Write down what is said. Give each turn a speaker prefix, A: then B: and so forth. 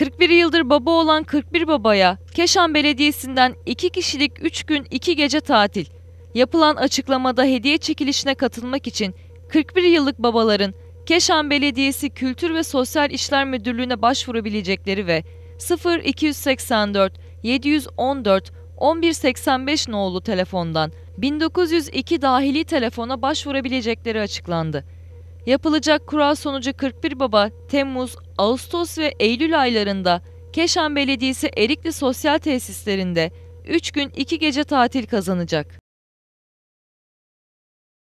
A: 41 yıldır baba olan 41 babaya Keşan Belediyesi'nden 2 kişilik 3 gün 2 gece tatil. Yapılan açıklamada hediye çekilişine katılmak için 41 yıllık babaların Keşan Belediyesi Kültür ve Sosyal İşler Müdürlüğü'ne başvurabilecekleri ve 0284 284 714 1185 no'lu telefondan 1902 dahili telefona başvurabilecekleri açıklandı. Yapılacak kural sonucu 41 baba Temmuz, Ağustos ve Eylül aylarında Keşan Belediyesi Erikli Sosyal Tesislerinde 3 gün 2 gece tatil kazanacak.